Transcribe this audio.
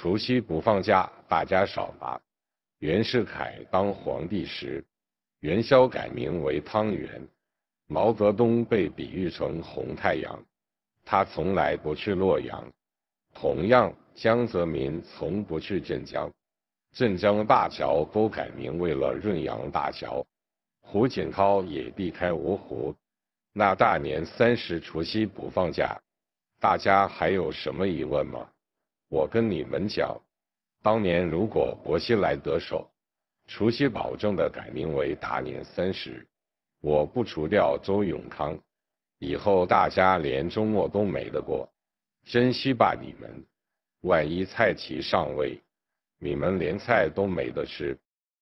除夕不放假，大家少忙。袁世凯当皇帝时，元宵改名为汤圆。毛泽东被比喻成红太阳，他从来不去洛阳。同样，江泽民从不去镇江，镇江大桥都改名为了润扬大桥。胡锦涛也避开芜湖。那大年三十、除夕不放假，大家还有什么疑问吗？我跟你们讲，当年如果薄熙来得手，除夕保证的改名为大年三十。我不除掉周永康，以后大家连周末都没得过。珍惜吧你们，万一蔡奇上位，你们连菜都没得吃。